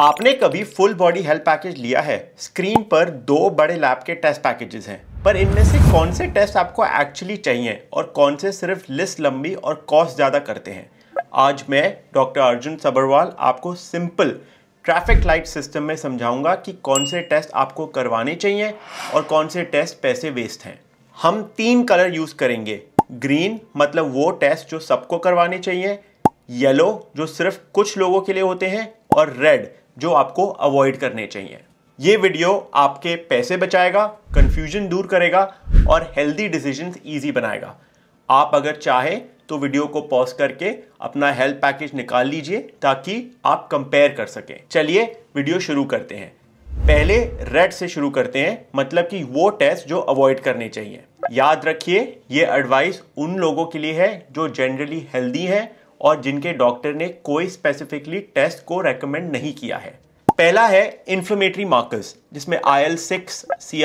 आपने कभी full body health package लिया है स्क्रीन पर दो बड़े लैब के टेस्ट पैकेजेस हैं पर इनमें से कौन से टेस्ट आपको एक्चुअली चाहिए और कौन से सिर्फ लिस्ट लंबी और कॉस्ट ज़्यादा करते हैं आज मैं डॉक्टर अर्जुन सबरवाल आपको सिंपल ट्रैफिक लाइट सिस्टम में समझाऊंगा कि कौन से टेस्ट आपको करवाने चाहिए और कौन से टेस्ट पैसे वेस्ट हैं हम तीन कलर यूज़ करेंगे ग्रीन मतलब वो टेस्ट जो सबको करवाने चाहिए येलो जो सिर्फ कुछ लोगों के लिए होते हैं और रेड जो आपको अवॉइड करने चाहिए ये वीडियो आपके पैसे बचाएगा कंफ्यूजन दूर करेगा और हेल्दी डिसीजन ईजी बनाएगा आप अगर चाहे तो वीडियो को पॉज करके अपना हेल्थ पैकेज निकाल लीजिए ताकि आप कंपेयर कर सकें चलिए वीडियो शुरू करते हैं पहले रेड से शुरू करते हैं मतलब कि वो टेस्ट जो अवॉइड करने चाहिए याद रखिए ये एडवाइस उन लोगों के लिए है जो जनरली हेल्दी हैं और जिनके डॉक्टर ने कोई स्पेसिफिकली टेस्ट को रेकमेंड नहीं किया है पहला है इन्फ्लेमेटरी मार्कर्स जिसमें आई एल सिक्स सी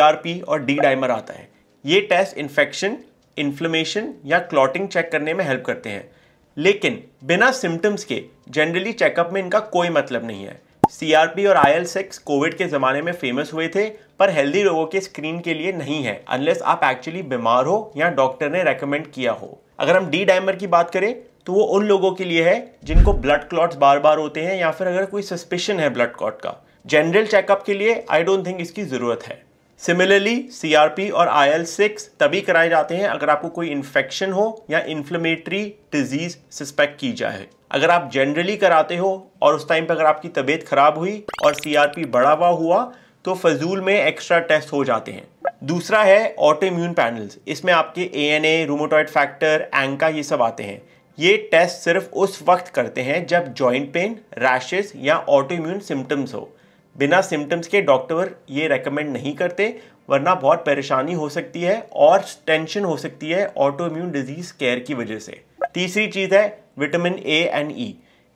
और डी डाइमर आता है ये टेस्ट इन्फेक्शन इन्फ्लेमेशन या क्लॉटिंग चेक करने में हेल्प करते हैं लेकिन बिना सिम्टम्स के जनरली चेकअप में इनका कोई मतलब नहीं है सीआरपी और आई एल सिक्स कोविड के ज़माने में फेमस हुए थे पर हेल्दी लोगों के स्क्रीन के लिए नहीं है अनलेस आप एक्चुअली बीमार हो या डॉक्टर ने रेकमेंड किया हो अगर हम डी डाइमर की बात करें तो वो उन लोगों के लिए है जिनको ब्लड क्लॉट्स बार बार होते हैं या फिर अगर कोई सस्पेशन है ब्लड क्लॉट का जनरल चेकअप के लिए आई डोंट थिंक इसकी ज़रूरत है सिमिलरली सी और आई एल सिक्स तभी कराए जाते हैं अगर आपको कोई इन्फेक्शन हो या इन्फ्लेमेटरी डिजीज सस्पेक्ट की जाए अगर आप जनरली कराते हो और उस टाइम पर अगर आपकी तबीयत खराब हुई और सीआरपी बढ़ा हुआ हुआ तो फजूल में एक्स्ट्रा टेस्ट हो जाते हैं दूसरा है ऑटो इम्यून पैनल्स इसमें आपके A N A rheumatoid factor ANCA ये सब आते हैं ये टेस्ट सिर्फ उस वक्त करते हैं जब जॉइंट पेन रैशेस या ऑटो इम्यून सिम्टम्स हो बिना सिम्टम्स के डॉक्टर ये रेकमेंड नहीं करते वरना बहुत परेशानी हो सकती है और टेंशन हो सकती है ऑटो इम्यून डिजीज केयर की वजह से तीसरी चीज़ है विटामिन ए एंड ई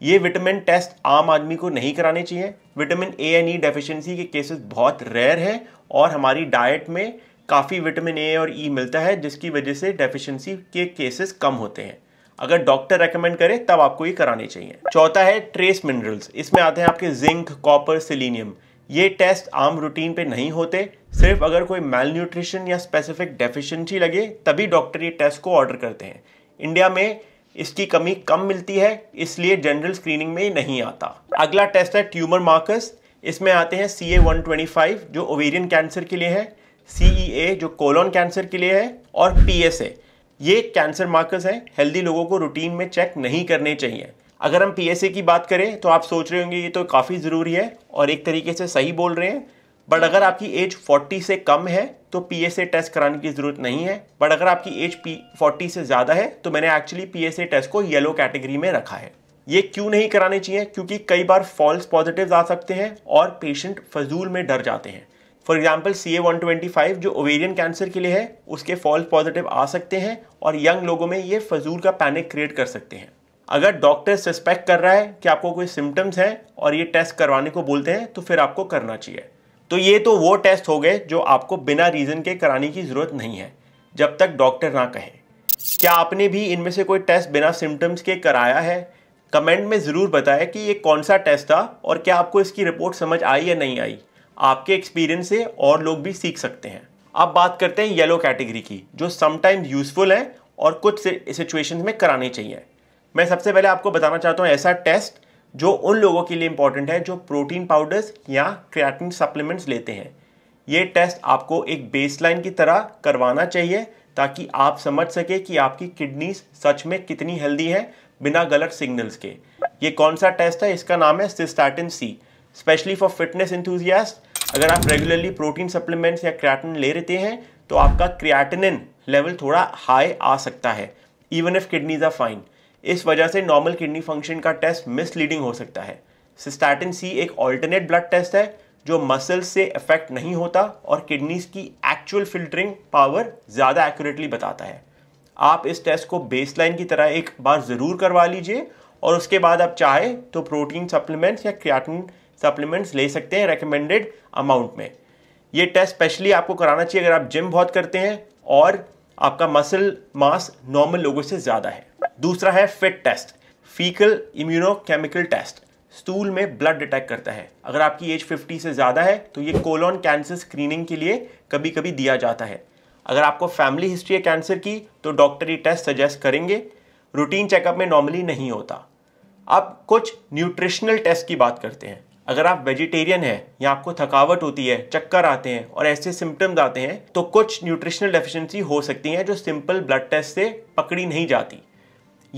ये विटामिन टेस्ट आम आदमी को नहीं कराने चाहिए vitamin A and E deficiency के केसेस बहुत रेयर हैं और हमारी डाइट में काफ़ी विटामिन ए और ई e मिलता है जिसकी वजह से डेफिशिएंसी के केसेस कम होते हैं अगर डॉक्टर रेकमेंड करे तब आपको ये कराने चाहिए चौथा है ट्रेस मिनरल्स इसमें आते हैं आपके जिंक कॉपर सिलीनियम ये टेस्ट आम रूटीन पे नहीं होते सिर्फ अगर कोई मेल न्यूट्रिशन या स्पेसिफिक डेफिशिएंसी लगे तभी डॉक्टर ये टेस्ट को ऑर्डर करते हैं इंडिया में इसकी कमी कम मिलती है इसलिए जनरल स्क्रीनिंग में नहीं आता अगला टेस्ट है ट्यूमर मार्कस इसमें आते हैं C A one twenty five जो ओवेरियन कैंसर के लिए है सी ई ए जो कोलोन कैंसर के लिए है और पी एस ए ये कैंसर मार्कर्स हैं हेल्दी लोगों को रूटीन में चेक नहीं करने चाहिए अगर हम पीएसए की बात करें तो आप सोच रहे होंगे ये तो काफ़ी ज़रूरी है और एक तरीके से सही बोल रहे हैं बट अगर आपकी एज 40 से कम है तो पीएसए टेस्ट कराने की ज़रूरत नहीं है बट अगर आपकी एज पी 40 से ज़्यादा है तो मैंने एक्चुअली पीएसए टेस्ट को येलो कैटेगरी में रखा है ये क्यों नहीं कराने चाहिए क्योंकि कई बार फॉल्स पॉजिटिव आ सकते हैं और पेशेंट फजूल में डर जाते हैं for example C A one twenty five जो ओवेरियन कैंसर के लिए है उसके फॉल्स पॉजिटिव आ सकते हैं और यंग लोगों में ये फजूल का पैनिक क्रिएट कर सकते हैं अगर डॉक्टर सस्पेक्ट कर रहा है कि आपको कोई सिम्टम्स हैं और ये टेस्ट करवाने को बोलते हैं तो फिर आपको करना चाहिए तो ये तो वो टेस्ट हो गए जो आपको बिना रीज़न के कराने की ज़रूरत नहीं है जब तक डॉक्टर ना कहे क्या आपने भी इनमें से कोई टेस्ट बिना सिम्टम्स के कराया है कमेंट में ज़रूर बताएं कि ये कौन सा टेस्ट था और क्या आपको इसकी रिपोर्ट समझ आई या नहीं आई आपके एक्सपीरियंस से और लोग भी सीख सकते हैं अब बात करते हैं येलो कैटेगरी की जो समटाइम्स यूजफुल है और कुछ सिचुएशन में कराने चाहिए मैं सबसे पहले आपको बताना चाहता हूँ ऐसा टेस्ट जो उन लोगों के लिए इंपॉर्टेंट है जो प्रोटीन पाउडर्स या क्रियाटिन सप्लीमेंट्स लेते हैं ये टेस्ट आपको एक बेसलाइन की तरह करवाना चाहिए ताकि आप समझ सके कि आपकी किडनीज सच में कितनी हेल्दी है बिना गलत सिग्नल्स के ये कौन सा टेस्ट है इसका नाम है cystatin C specially for fitness enthusiast अगर आप रेगुलरली प्रोटीन सप्लीमेंट्स या क्रैटन ले रहते हैं तो आपका क्रिएटिनिन लेवल थोड़ा हाई आ सकता है even if kidneys are fine इस वजह से नॉर्मल किडनी फंक्शन का टेस्ट मिसलीडिंग हो सकता है सिस्टैटिन सी एक ऑल्टरनेट ब्लड टेस्ट है जो मसल्स से इफेक्ट नहीं होता और किडनीज की एक्चुअल फिल्टरिंग पावर ज़्यादा एक्यूरेटली बताता है आप इस टेस्ट को बेसलाइन की तरह एक बार ज़रूर करवा लीजिए और उसके बाद आप चाहे तो प्रोटीन सप्लीमेंट्स या क्रियाटिन सप्लीमेंट्स ले सकते हैं रिकमेंडेड अमाउंट में ये टेस्ट स्पेशली आपको कराना चाहिए अगर आप जिम बहुत करते हैं और आपका मसल मास नॉर्मल लोगों से ज़्यादा है दूसरा है FIT test faecal immunochemical test stool में ब्लड डिटेक्ट करता है अगर आपकी एज 50 से ज़्यादा है तो ये कोलोन कैंसर स्क्रीनिंग के लिए कभी कभी दिया जाता है अगर आपको फैमिली हिस्ट्री है कैंसर की तो डॉक्टर ये टेस्ट सजेस्ट करेंगे रूटीन चेकअप में नॉर्मली नहीं होता अब कुछ न्यूट्रिशनल टेस्ट की बात करते हैं अगर आप वेजिटेरियन हैं या आपको थकावट होती है चक्कर आते हैं और ऐसे सिम्टम्स आते हैं तो कुछ न्यूट्रिशनल डेफिशिएंसी हो सकती हैं जो सिंपल ब्लड टेस्ट से पकड़ी नहीं जाती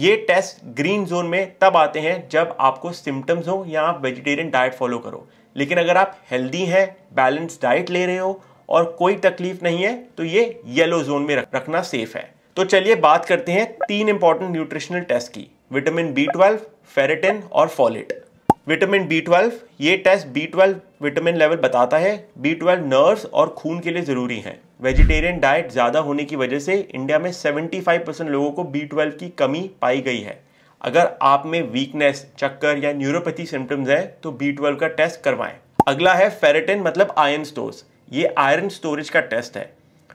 ये टेस्ट ग्रीन जोन में तब आते हैं जब आपको सिम्टम्स हो या आप वेजिटेरियन डाइट फॉलो करो लेकिन अगर आप हेल्दी हैं बैलेंस डाइट ले रहे हो और कोई तकलीफ नहीं है तो ये येलो जोन में रखना सेफ है तो चलिए बात करते हैं तीन इंपॉर्टेंट न्यूट्रिशनल टेस्ट की विटामिन बी ट्वेल्व फेरेटिन और फॉलेट विटामिन बी ट्वेल्व ये test B twelve vitamin level बताता है बी ट्वेल्व नर्व्स और खून के लिए ज़रूरी है वेजिटेरियन डाइट ज़्यादा होने की वजह से इंडिया में 75 परसेंट लोगों को बी ट्वेल्व की कमी पाई गई है अगर आप में वीकनेस चक्कर या न्यूरोपैथी सिम्टम्स हैं तो बी ट्वेल्व का टेस्ट करवाएं अगला है फेरेटिन मतलब आयरन स्टोर्स ये आयरन स्टोरेज का टेस्ट है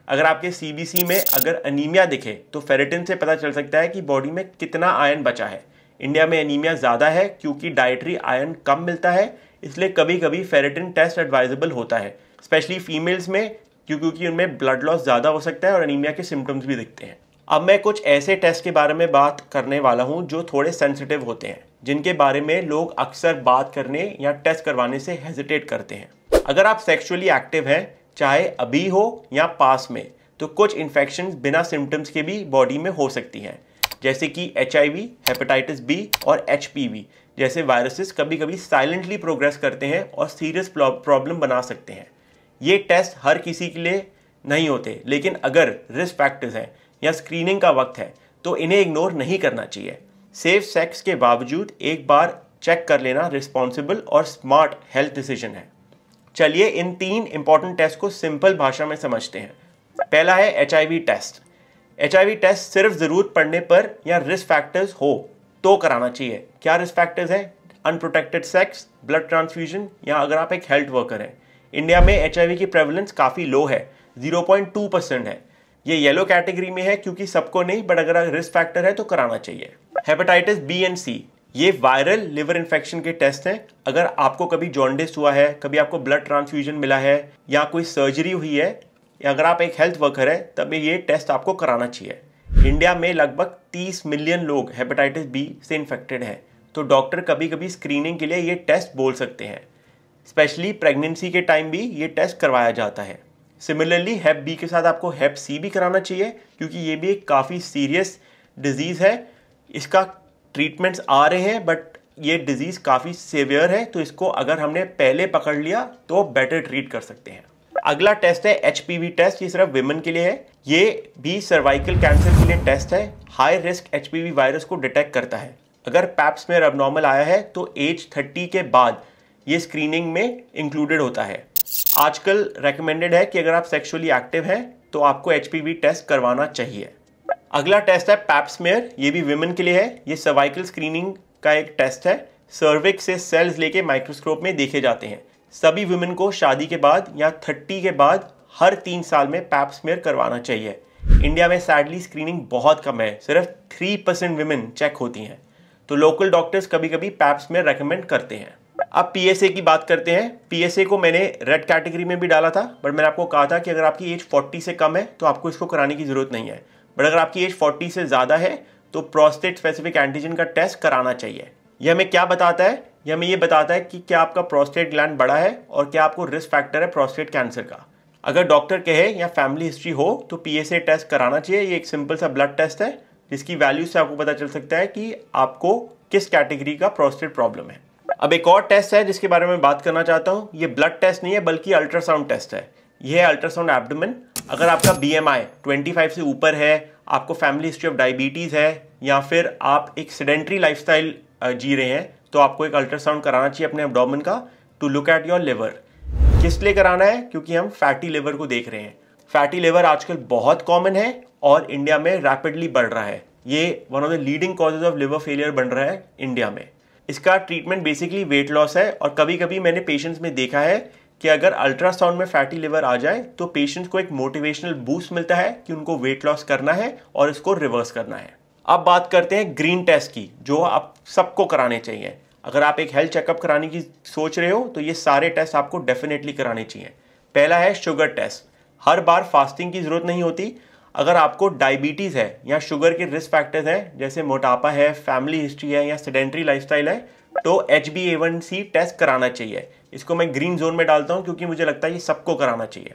अगर आपके सी में अगर अनीमिया दिखे तो फेरेटिन से पता चल सकता है कि बॉडी में कितना आयरन बचा है इंडिया में एनीमिया ज़्यादा है क्योंकि डाइटरी आयरन कम मिलता है इसलिए कभी कभी फेरेटिन टेस्ट एडवाइजेबल होता है स्पेशली फीमेल्स में क्योंकि उनमें ब्लड लॉस ज़्यादा हो सकता है और एनीमिया के सिम्टम्स भी दिखते हैं अब मैं कुछ ऐसे टेस्ट के बारे में बात करने वाला हूँ जो थोड़े सेंसिटिव होते हैं जिनके बारे में लोग अक्सर बात करने या टेस्ट करवाने से हेजिटेट करते हैं अगर आप सेक्सुअली एक्टिव हैं चाहे अभी हो या पास में तो कुछ इन्फेक्शन बिना सिम्टम्स के भी बॉडी में हो सकती हैं जैसे कि एच हेपेटाइटिस बी और एच जैसे वायरसेस कभी कभी साइलेंटली प्रोग्रेस करते हैं और सीरियस प्रॉब्लम बना सकते हैं ये टेस्ट हर किसी के लिए नहीं होते लेकिन अगर रिस्क फैक्टर्स हैं या स्क्रीनिंग का वक्त है तो इन्हें इग्नोर नहीं करना चाहिए सेफ सेक्स के बावजूद एक बार चेक कर लेना रिस्पॉन्सिबल और स्मार्ट हेल्थ डिसीजन है चलिए इन तीन इंपॉर्टेंट टेस्ट को सिंपल भाषा में समझते हैं पहला है एच टेस्ट एच टेस्ट सिर्फ ज़रूरत पड़ने पर या रिस्क फैक्टर्स हो तो कराना चाहिए क्या रिस्क फैक्टर्स हैं अनप्रोटेक्टेड सेक्स ब्लड ट्रांसफ्यूजन या अगर आप एक हेल्थ वर्कर हैं इंडिया में एच की प्रेवलेंस काफ़ी लो है 0.2 परसेंट है ये येलो कैटेगरी में है क्योंकि सबको नहीं बट अगर रिस्क फैक्टर है तो कराना चाहिए हेपेटाइटिस बी एंड सी ये वायरल लिवर इन्फेक्शन के टेस्ट हैं अगर आपको कभी जॉन्डिस हुआ है कभी आपको ब्लड ट्रांसफ्यूजन मिला है या कोई सर्जरी हुई है अगर आप एक हेल्थ वर्कर है तब ये टेस्ट आपको कराना चाहिए इंडिया में लगभग 30 मिलियन लोग हेपेटाइटिस बी से इन्फेक्टेड हैं तो डॉक्टर कभी कभी स्क्रीनिंग के लिए ये टेस्ट बोल सकते हैं स्पेशली प्रेगनेंसी के टाइम भी ये टेस्ट करवाया जाता है सिमिलरली हेप बी के साथ आपको हेप सी भी कराना चाहिए क्योंकि ये भी एक काफ़ी सीरियस डिजीज़ है इसका ट्रीटमेंट्स आ रहे हैं बट ये डिज़ीज़ काफ़ी सेवियर है तो इसको अगर हमने पहले पकड़ लिया तो बेटर ट्रीट कर सकते हैं अगला टेस्ट है एच टेस्ट ये सिर्फ विमेन के लिए है ये भी सर्वाइकल कैंसर के लिए टेस्ट है हाई रिस्क एच वायरस को डिटेक्ट करता है अगर पैप्स में एबनॉर्मल आया है तो एज 30 के बाद ये स्क्रीनिंग में इंक्लूडेड होता है आजकल रेकमेंडेड है कि अगर आप सेक्सुअली एक्टिव हैं तो आपको एच टेस्ट करवाना चाहिए अगला टेस्ट है पैप्समेयर ये भी विमेन के लिए है ये सर्वाइकल स्क्रीनिंग का एक टेस्ट है सर्विक से सेल्स लेके माइक्रोस्कोप में देखे जाते हैं सभी वुमेन को शादी के बाद या थर्टी के बाद हर तीन साल में पैप स्मेयर करवाना चाहिए इंडिया में सैडली स्क्रीनिंग बहुत कम है सिर्फ थ्री परसेंट वुमेन चेक होती हैं तो लोकल डॉक्टर्स कभी कभी पैप स्मेयर रेकमेंड करते हैं अब पी की बात करते हैं पी को मैंने रेड कैटेगरी में भी डाला था बट मैंने आपको कहा था कि अगर आपकी एज 40 से कम है तो आपको इसको कराने की ज़रूरत नहीं है बट अगर आपकी एज 40 से ज़्यादा है तो प्रोस्टेट स्पेसिफिक एंटीजन का टेस्ट कराना चाहिए यह हमें क्या बताता है ये हमें ये बताता है कि क्या आपका प्रोस्टेट ग्लैंड बड़ा है और क्या आपको रिस्क फैक्टर है प्रोस्टेट कैंसर का अगर डॉक्टर कहे या फैमिली हिस्ट्री हो तो पी टेस्ट कराना चाहिए ये एक सिंपल सा ब्लड टेस्ट है जिसकी वैल्यू से आपको पता चल सकता है कि आपको किस कैटेगरी का प्रोस्टेट प्रॉब्लम है अब एक और टेस्ट है जिसके बारे में बात करना चाहता हूँ ये ब्लड टेस्ट नहीं है बल्कि अल्ट्रासाउंड टेस्ट है यह है अल्ट्रासाउंड एब्डोमेन अगर आपका B M I twenty five से ऊपर है आपको फैमिली हिस्ट्री ऑफ डायबिटीज़ है या फिर आप एक सेडेंट्री लाइफ जी रहे हैं तो आपको एक अल्ट्रासाउंड कराना चाहिए अपने एबडोमन का to look at your liver किस लिए कराना है क्योंकि हम फैटी लिवर को देख रहे हैं फैटी लिवर आजकल बहुत कॉमन है और इंडिया में रैपिडली बढ़ रहा है ये one of the leading causes of liver failure बन रहा है इंडिया में इसका ट्रीटमेंट बेसिकली वेट लॉस है और कभी कभी मैंने पेशेंट्स में देखा है कि अगर अल्ट्रासाउंड में फैटी लिवर आ जाए तो पेशेंट्स को एक मोटिवेशनल बूस्ट मिलता है कि उनको वेट लॉस करना है और इसको रिवर्स करना है अब बात करते हैं ग्रीन टेस्ट की जो आप सबको कराने चाहिए अगर आप एक हेल्थ चेकअप कराने की सोच रहे हो तो ये सारे टेस्ट आपको डेफिनेटली कराने चाहिए पहला है शुगर टेस्ट हर बार फास्टिंग की ज़रूरत नहीं होती अगर आपको डायबिटीज़ है या शुगर के रिस्क फैक्टर्स हैं जैसे मोटापा है फैमिली हिस्ट्री है या सेडेंट्री लाइफस्टाइल है तो H B A one C test कराना चाहिए इसको मैं ग्रीन जोन में डालता हूँ क्योंकि मुझे लगता है ये सबको कराना चाहिए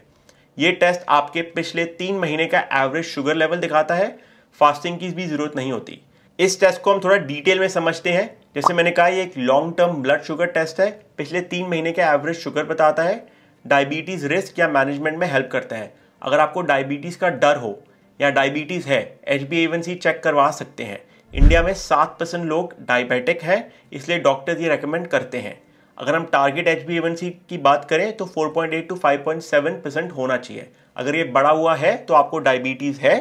ये टेस्ट आपके पिछले तीन महीने का एवरेज शुगर लेवल दिखाता है फास्टिंग की भी ज़रूरत नहीं होती इस टेस्ट को हम थोड़ा डिटेल में समझते हैं जैसे मैंने कहा ये एक long term blood sugar test है पिछले तीन महीने का एवरेज शुगर बताता है डायबिटीज़ रिस्क या मैनेजमेंट में हेल्प करता है अगर आपको डायबिटीज़ का डर हो या डायबिटीज़ है एच बी चेक करवा सकते हैं इंडिया में सात परसेंट लोग डायबिटिक हैं इसलिए डॉक्टर्स ये रेकमेंड करते हैं अगर हम टारगेट एच की बात करें तो एट टू सेवन परसेंट होना चाहिए अगर ये बड़ा हुआ है तो आपको डायबिटीज़ है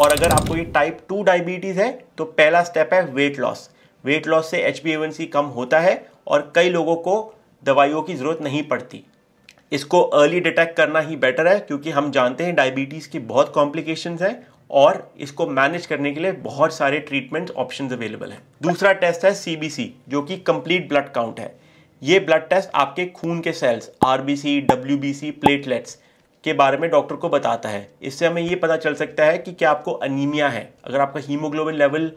और अगर आपको ये टाइप टू डायबिटीज़ है तो पहला स्टेप है वेट लॉस वेट लॉस से एच कम होता है और कई लोगों को दवाइयों की ज़रूरत नहीं पड़ती इसको अर्ली डिटेक्ट करना ही बेटर है क्योंकि हम जानते हैं डायबिटीज़ की बहुत कॉम्प्लिकेशंस हैं और इसको मैनेज करने के लिए बहुत सारे ट्रीटमेंट ऑप्शंस अवेलेबल हैं दूसरा टेस्ट है सी जो कि कंप्लीट ब्लड काउंट है ये ब्लड टेस्ट आपके खून के सेल्स आरबीसी सी प्लेटलेट्स के बारे में डॉक्टर को बताता है इससे हमें ये पता चल सकता है कि क्या आपको अनीमिया है अगर आपका हीमोग्लोबिन लेवल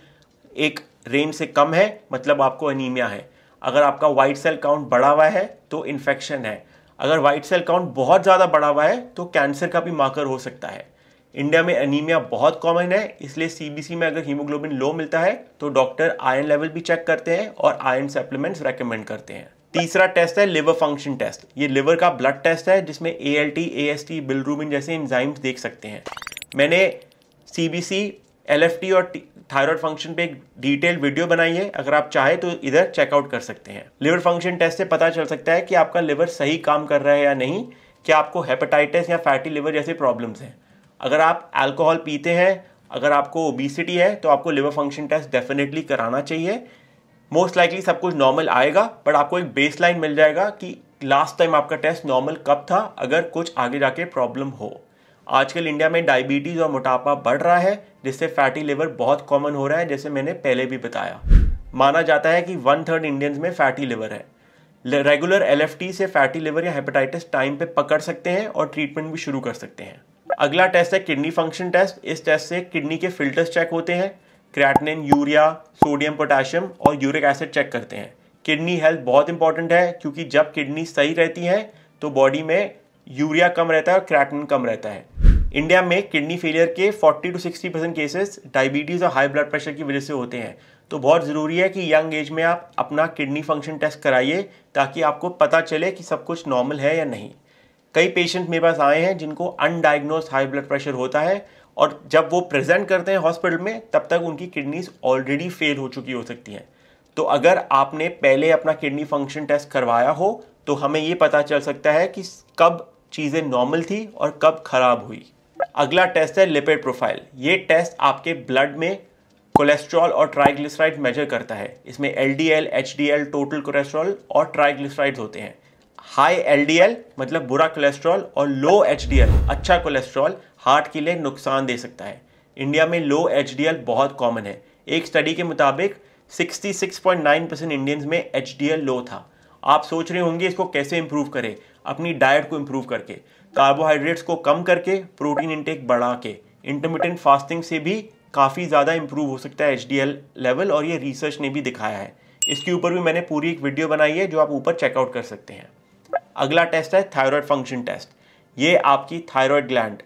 एक रेंज से कम है मतलब आपको अनीमिया है अगर आपका वाइट सेल काउंट बढ़ा हुआ है तो इन्फेक्शन है अगर वाइट सेल काउंट बहुत ज़्यादा बढ़ा हुआ है तो कैंसर का भी मार्कर हो सकता है इंडिया में अनीमिया बहुत कॉमन है इसलिए सीबीसी में अगर हीमोग्लोबिन लो मिलता है तो डॉक्टर आयरन लेवल भी चेक करते हैं और आयरन सप्लीमेंट्स रेकमेंड करते हैं तीसरा टेस्ट है लिवर फंक्शन टेस्ट ये लिवर का ब्लड टेस्ट है जिसमें A L T A S T bilirubin जैसे इंजाइम्स देख सकते हैं मैंने C B C L F T और थायरॉयड फंक्शन पे एक डिटेल वीडियो बनाई है अगर आप चाहें तो इधर चेकआउट कर सकते हैं लिवर फंक्शन टेस्ट से पता चल सकता है कि आपका लिवर सही काम कर रहा है या नहीं क्या आपको हेपेटाइटिस या फैटी लिवर जैसे प्रॉब्लम्स हैं अगर आप अल्कोहल पीते हैं अगर आपको ओबिसिटी है तो आपको लिवर फंक्शन टेस्ट डेफिनेटली कराना चाहिए मोस्ट लाइकली सब कुछ नॉर्मल आएगा बट आपको एक बेस लाइन मिल जाएगा कि लास्ट टाइम आपका टेस्ट नॉर्मल कब था अगर कुछ आगे जाके प्रॉब्लम हो आजकल इंडिया में डायबिटीज़ और मोटापा बढ़ रहा है जिससे फैटी लिवर बहुत कॉमन हो रहा है जैसे मैंने पहले भी बताया माना जाता है कि वन थर्ड इंडियंस में फैटी लिवर है रेगुलर एल से फैटी लिवर या हेपेटाइटिस टाइम पे पकड़ सकते हैं और ट्रीटमेंट भी शुरू कर सकते हैं अगला टेस्ट है किडनी फंक्शन टेस्ट इस टेस्ट से किडनी के फिल्टर्स चेक होते हैं क्रैटनिन यूरिया सोडियम पोटेशियम और यूरिक एसिड चेक करते हैं किडनी हेल्थ बहुत इंपॉर्टेंट है क्योंकि जब किडनी सही रहती है तो बॉडी में यूरिया कम रहता है और क्रैटनिन कम रहता है इंडिया में किडनी फेलियर के 40 टू 60 परसेंट केसेस डायबिटीज़ और हाई ब्लड प्रेशर की वजह से होते हैं तो बहुत ज़रूरी है कि यंग एज में आप अपना किडनी फंक्शन टेस्ट कराइए ताकि आपको पता चले कि सब कुछ नॉर्मल है या नहीं कई पेशेंट मेरे पास आए हैं जिनको अनडायग्नोज हाई ब्लड प्रेशर होता है और जब वो प्रेजेंट करते हैं हॉस्पिटल में तब तक उनकी किडनीज ऑलरेडी फेल हो चुकी हो सकती हैं तो अगर आपने पहले अपना किडनी फंक्शन टेस्ट करवाया हो तो हमें ये पता चल सकता है कि कब चीज़ें नॉर्मल थी और कब खराब हुई अगला टेस्ट है लिपिड प्रोफाइल ये टेस्ट आपके ब्लड में कोलेस्ट्रॉल और ट्राइग्लिसराइड मेजर करता है इसमें L D L H D L total cholesterol और ट्राइग्लिसराइड होते हैं हाई एल डी एल मतलब बुरा कोलेस्ट्रॉल और लो एच डी एल अच्छा कोलेस्ट्रॉल हार्ट के लिए नुकसान दे सकता है इंडिया में लो एच बहुत कॉमन है एक स्टडी के मुताबिक 66.9 परसेंट इंडियंस में एच लो था आप सोच रहे होंगे इसको कैसे इम्प्रूव करें अपनी डाइट को इम्प्रूव करके कार्बोहाइड्रेट्स को कम करके प्रोटीन इंटेक बढ़ा के इंटरमीडियंट फास्टिंग से भी काफ़ी ज़्यादा इम्प्रूव हो सकता है एच लेवल और ये रिसर्च ने भी दिखाया है इसके ऊपर भी मैंने पूरी एक वीडियो बनाई है जो आप ऊपर चेकआउट कर सकते हैं अगला टेस्ट है थायरॉयड फंक्शन टेस्ट ये आपकी थायरॉयड ग्लैंड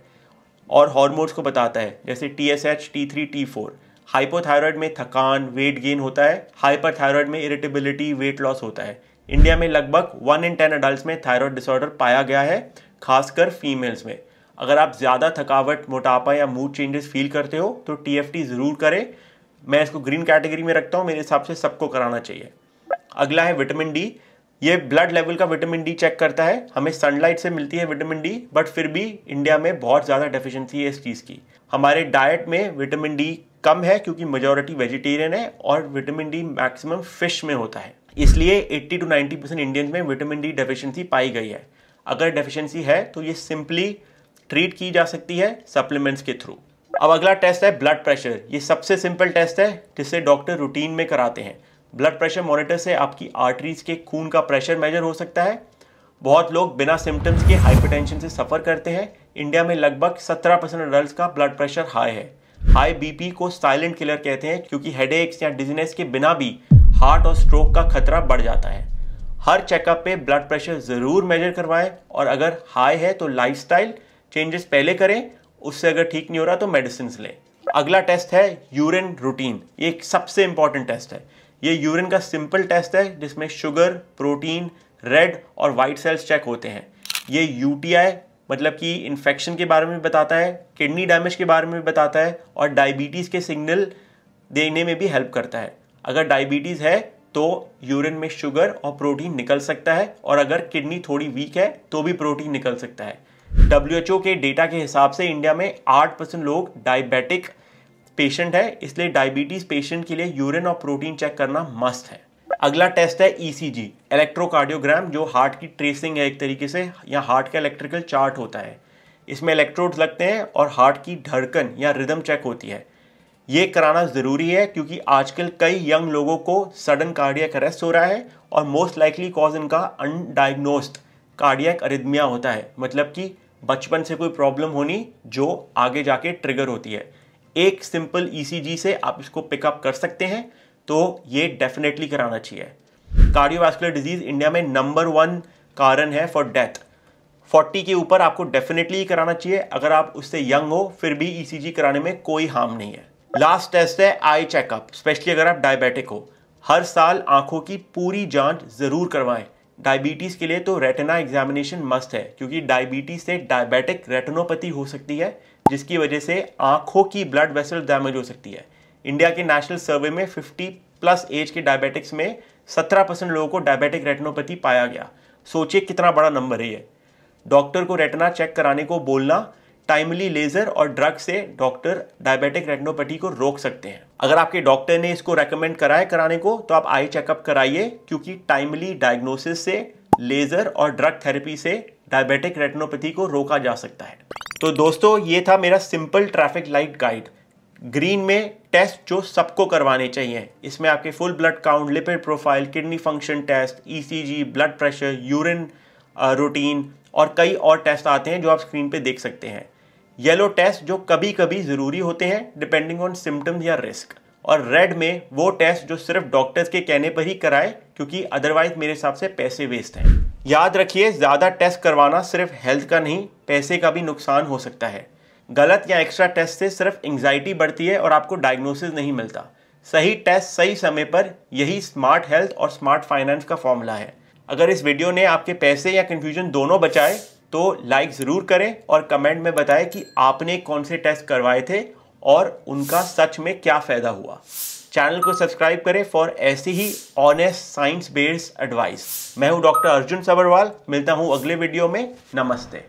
और हॉर्मोन्स को बताता है जैसे T S H T three T four hypothyroid में थकान वेट गेन होता है हाइपर थायरॉयड में इरिटेबिलिटी वेट लॉस होता है इंडिया में लगभग वन इन टेन अडल्ट में थायरॉयड डिसऑर्डर पाया गया है खासकर फीमेल्स में अगर आप ज़्यादा थकावट मोटापा या मूड चेंजेस फील करते हो तो टी एफ टी ज़रूर करें मैं इसको ग्रीन कैटेगरी में रखता हूँ मेरे हिसाब से सबको कराना चाहिए अगला है विटामिन डी ये ब्लड लेवल का विटामिन डी चेक करता है हमें सनलाइट से मिलती है विटामिन डी बट फिर भी इंडिया में बहुत ज़्यादा डेफिशिएंसी है इस चीज़ की हमारे डाइट में विटामिन डी कम है क्योंकि मेजोरिटी वेजिटेरियन है और विटामिन डी मैक्सिमम फिश में होता है इसलिए 80 टू 90 परसेंट इंडियंस में विटामिन डी डेफिशिएंसी पाई गई है अगर डेफिशिएंसी है तो ये सिंपली ट्रीट की जा सकती है सप्लीमेंट्स के थ्रू अब अगला टेस्ट है ब्लड प्रेशर ये सबसे सिंपल टेस्ट है जिसे डॉक्टर रूटीन में कराते हैं ब्लड प्रेशर मॉनिटर से आपकी आर्टरीज के खून का प्रेशर मेजर हो सकता है बहुत लोग बिना सिम्टम्स के हाइपरटेंशन से सफ़र करते हैं इंडिया में लगभग 17 परसेंट अडल्ट का ब्लड प्रेशर हाई है हाई बीपी को साइलेंट किलर कहते हैं क्योंकि हेड या डिजीनेस के बिना भी हार्ट और स्ट्रोक का खतरा बढ़ जाता है हर चेकअप पे ब्लड प्रेशर ज़रूर मेजर करवाएं और अगर हाई है तो लाइफ चेंजेस पहले करें उससे अगर ठीक नहीं हो रहा तो मेडिसिन लें अगला टेस्ट है यूरिन रूटीन ये एक सबसे इंपॉर्टेंट टेस्ट है ये यूरिन का सिंपल टेस्ट है जिसमें शुगर प्रोटीन रेड और वाइट सेल्स चेक होते हैं ये यूटीआई मतलब कि इन्फेक्शन के बारे में बताता है किडनी डैमेज के बारे में बताता है और डायबिटीज़ के सिग्नल देने में भी हेल्प करता है अगर डायबिटीज़ है तो यूरिन में शुगर और प्रोटीन निकल सकता है और अगर किडनी थोड़ी वीक है तो भी प्रोटीन निकल सकता है डब्ल्यू के डेटा के हिसाब से इंडिया में आठ परसेंट लोग डायबिटिक पेशेंट है इसलिए डायबिटीज पेशेंट के लिए यूरिन और प्रोटीन चेक करना मस्त है अगला टेस्ट है ईसीजी e इलेक्ट्रोकार्डियोग्राम जो हार्ट की ट्रेसिंग है एक तरीके से या हार्ट का इलेक्ट्रिकल चार्ट होता है इसमें इलेक्ट्रोड लगते हैं और हार्ट की धड़कन या रिदम चेक होती है ये कराना ज़रूरी है क्योंकि आजकल कई यंग लोगों को सडन कार्डियक अरेस्ट हो रहा है और मोस्ट लाइकली कॉज इनका अनडायग्नोस्ड कार्डियक अरिदमिया होता है मतलब कि बचपन से कोई प्रॉब्लम होनी जो आगे जाके ट्रिगर होती है एक सिंपल ईसीजी e से आप इसको पिकअप कर सकते हैं तो ये डेफिनेटली कराना चाहिए कार्डियोवास्कुलर डिजीज इंडिया में नंबर वन कारण है फॉर डेथ 40 के ऊपर आपको डेफिनेटली कराना चाहिए अगर आप उससे यंग हो फिर भी ईसीजी e कराने में कोई हार्म नहीं है लास्ट टेस्ट है आई चेकअप स्पेशली अगर आप डायबिटिक हो हर साल आंखों की पूरी जांच ज़रूर करवाएं डायबिटीज़ के लिए तो रेटिना एग्जामिनेशन मस्त है क्योंकि डायबिटीज़ से डायबिटिक रेटिनोपैथी हो सकती है जिसकी वजह से आंखों की ब्लड वेसल डैमेज हो सकती है इंडिया के नेशनल सर्वे में 50 प्लस एज के डायबिटिक्स में 17 परसेंट लोगों को डायबिटिक रेटनोपैथी पाया गया सोचिए कितना बड़ा नंबर है ये डॉक्टर को रेटना चेक कराने को बोलना टाइमली लेजर और ड्रग से डॉक्टर डायबिटिक रेटनोपैथी को रोक सकते हैं अगर आपके डॉक्टर ने इसको रेकमेंड कराया कराने को तो आप आई चेकअप कराइए क्योंकि टाइमली डायग्नोसिस से लेजर और ड्रग थेरेपी से डायबिटिक रेटिनोपैथी को रोका जा सकता है तो दोस्तों ये था मेरा simple traffic light guide green में टेस्ट जो सबको करवाने चाहिए इसमें आपके full blood count lipid profile kidney function test ECG e blood pressure urine routine और कई और टेस्ट आते हैं जो आप स्क्रीन पे देख सकते हैं येलो टेस्ट जो कभी कभी ज़रूरी होते हैं डिपेंडिंग ऑन सिम्टम्स या रिस्क और रेड में वो टेस्ट जो सिर्फ डॉक्टर्स के कहने पर ही कराए क्योंकि अदरवाइज मेरे हिसाब से पैसे वेस्ट हैं याद रखिए ज़्यादा टेस्ट करवाना सिर्फ हेल्थ का नहीं पैसे का भी नुकसान हो सकता है गलत या एक्स्ट्रा टेस्ट से सिर्फ एंग्जाइटी बढ़ती है और आपको डायग्नोसिस नहीं मिलता सही टेस्ट सही समय पर यही स्मार्ट हेल्थ और स्मार्ट फाइनेंस का फॉर्मूला है अगर इस वीडियो ने आपके पैसे या कन्फ्यूजन दोनों बचाए तो लाइक ज़रूर करें और कमेंट में बताएं कि आपने कौन से टेस्ट करवाए थे और उनका सच में क्या फ़ायदा हुआ चैनल को सब्सक्राइब करें फॉर ऐसी ही ऑनेस्ट साइंस बेस्ड एडवाइस मैं हूं डॉक्टर अर्जुन सबरवाल मिलता हूं अगले वीडियो में नमस्ते